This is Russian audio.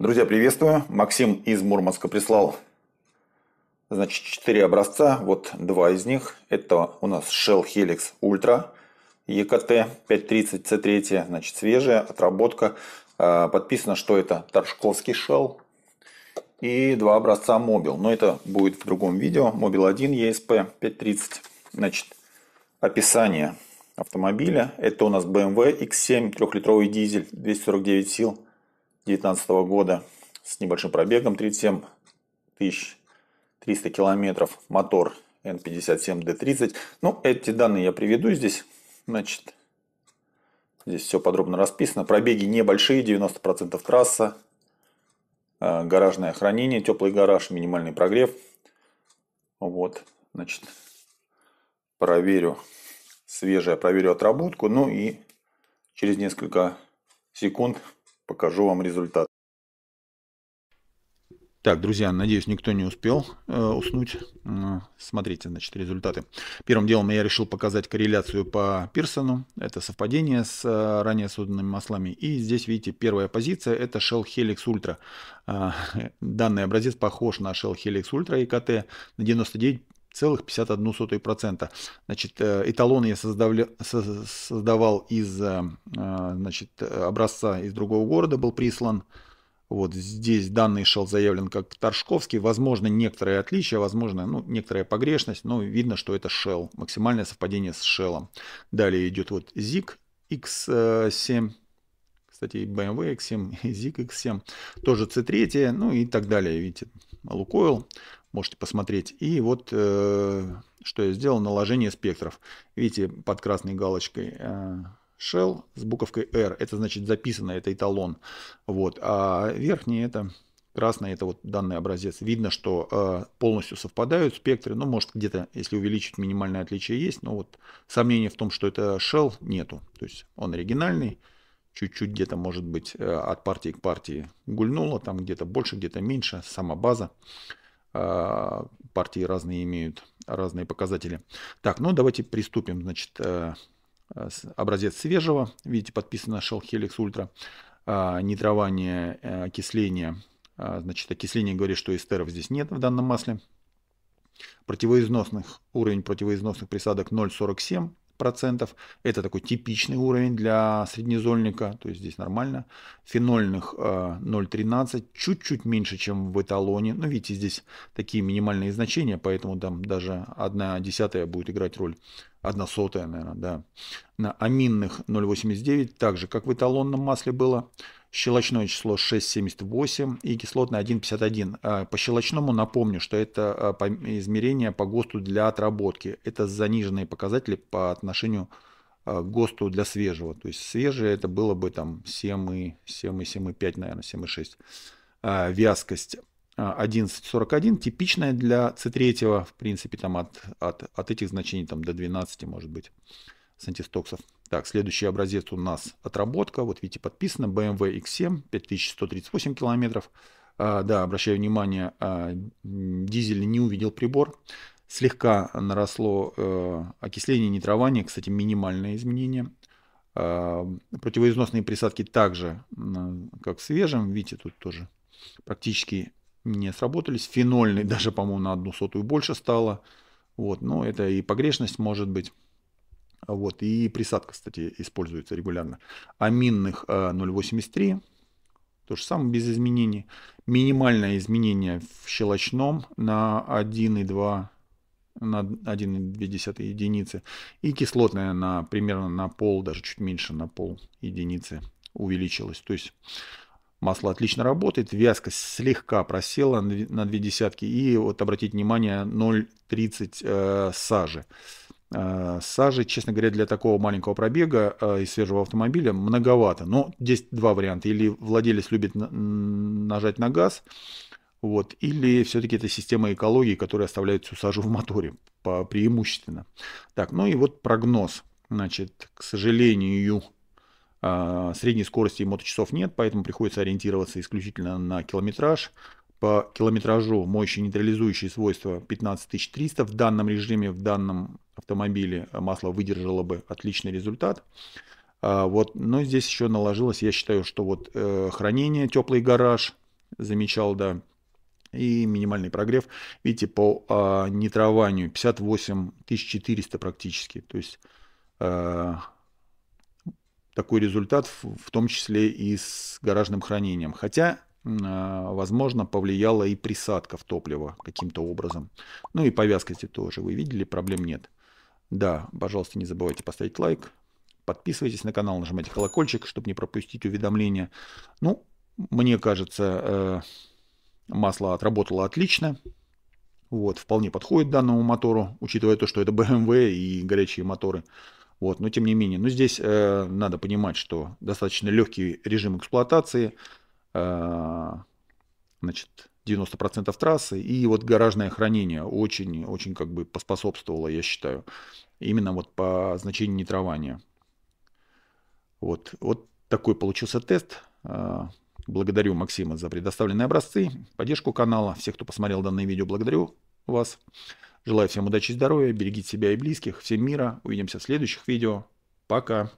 Друзья, приветствую. Максим из Мурманска прислал значит, 4 образца. Вот два из них. Это у нас Shell Helix Ultra EKT 530 C3. Значит, свежая отработка. А, подписано, что это Торжковский Shell. И два образца Мобил. Но это будет в другом видео. Мобил 1 ESP 530. Значит, описание автомобиля. Это у нас BMW X7 3-литровый дизель 249 сил. 2019 года с небольшим пробегом 37 300 километров. Мотор N57D30. Ну, эти данные я приведу здесь. Значит, здесь все подробно расписано. Пробеги небольшие, 90% трасса, э, гаражное хранение, теплый гараж, минимальный прогрев. Вот, значит, проверю свежая проверю отработку. Ну и через несколько секунд покажу вам результат. Так, друзья, надеюсь, никто не успел э, уснуть. смотрите, значит, результаты. Первым делом я решил показать корреляцию по Пирсону. Это совпадение с э, ранее созданными маслами. И здесь, видите, первая позиция – это Shell Helix Ultra. Э, данный образец похож на Shell Helix Ultra EKT на 99 целых сотую процента, Значит, э, эталон я создавал из э, э, значит, образца из другого города, был прислан. Вот здесь данный шел заявлен как Торжковский. Возможно, некоторые отличия, возможно, ну, некоторая погрешность, но видно, что это шел Максимальное совпадение с шелом. Далее идет вот ZIG X7. Кстати, BMW X7, и ZIG X7. Эм Тоже C3, ну и так далее. Видите, Лукойл можете посмотреть. И вот э, что я сделал, наложение спектров. Видите, под красной галочкой э, shell с буковкой R, это значит записано, это эталон. Вот, а верхний это красный, это вот данный образец. Видно, что э, полностью совпадают спектры, ну может где-то, если увеличить, минимальное отличие есть, но вот сомнений в том, что это shell, нету. То есть он оригинальный чуть-чуть где-то, может быть, э, от партии к партии гульнуло, там где-то больше, где-то меньше, сама база. Э, партии разные имеют разные показатели. Так, ну давайте приступим. Значит, э, э, образец свежего. Видите, подписано Shell Helix Ultra. Нитрование, окисление. Значит, окисление говорит, что эстеров здесь нет в данном масле. Противоизносных, уровень противоизносных присадок 0,47 процентов. Это такой типичный уровень для среднезольника, то есть здесь нормально. Фенольных 0,13, э, чуть-чуть меньше, чем в эталоне. Но ну, видите, здесь такие минимальные значения, поэтому там даже одна десятая будет играть роль одна сотая, наверное, да, на аминных 0,89, так же, как в эталонном масле было, щелочное число 6,78 и кислотное 1,51. А, по щелочному напомню, что это а, измерение по ГОСТу для отработки. Это заниженные показатели по отношению а, к ГОСТу для свежего. То есть свежее это было бы там 7,5, наверное, 7,6. Вязкость 11.41, а, типичная для C3, в принципе, там от, от, от этих значений там до 12, может быть, с Так, следующий образец у нас отработка. Вот видите, подписано BMW X7, 5138 километров. А, да, обращаю внимание, а, дизель не увидел прибор. Слегка наросло э, окисление, нитрование, кстати, минимальное изменение. А, противоизносные присадки также, как в свежем, видите, тут тоже практически не сработались. Фенольный даже, по-моему, на одну сотую больше стало. Вот, но это и погрешность может быть. Вот, и присадка, кстати, используется регулярно. Аминных 0,83. Э, То же самое без изменений. Минимальное изменение в щелочном на 1,2 на 1,2 единицы и кислотная на примерно на пол, даже чуть меньше на пол единицы увеличилась. То есть Масло отлично работает, вязкость слегка просела на две десятки. И вот обратите внимание, 0,30 э, сажи. Э, сажи, честно говоря, для такого маленького пробега э, и свежего автомобиля многовато. Но здесь два варианта. Или владелец любит нажать на газ, вот, или все-таки это система экологии, которая оставляет всю сажу в моторе преимущественно. Так, ну и вот прогноз. Значит, к сожалению, а, средней скорости и моточасов нет, поэтому приходится ориентироваться исключительно на километраж. По километражу мощи нейтрализующие свойства 15300. В данном режиме, в данном автомобиле масло выдержало бы отличный результат. А, вот, но здесь еще наложилось, я считаю, что вот э, хранение, теплый гараж, замечал, да, и минимальный прогрев. Видите, по э, нитрованию 58400 практически. То есть э, такой результат, в том числе и с гаражным хранением. Хотя, а, возможно, повлияла и присадка в топливо каким-то образом. Ну и по вязкости тоже вы видели, проблем нет. Да, пожалуйста, не забывайте поставить лайк. Подписывайтесь на канал, нажимайте колокольчик, чтобы не пропустить уведомления. Ну, мне кажется, э, масло отработало отлично. Вот, вполне подходит данному мотору, учитывая то, что это BMW и горячие моторы. Вот, но тем не менее, но ну, здесь э, надо понимать, что достаточно легкий режим эксплуатации, э, значит, 90% трассы, и вот гаражное хранение очень, очень как бы поспособствовало, я считаю, именно вот по значению нитрования. Вот, вот такой получился тест. Э, благодарю Максима за предоставленные образцы, поддержку канала, всех, кто посмотрел данное видео, благодарю вас. Желаю всем удачи и здоровья, берегите себя и близких, всем мира, увидимся в следующих видео. Пока!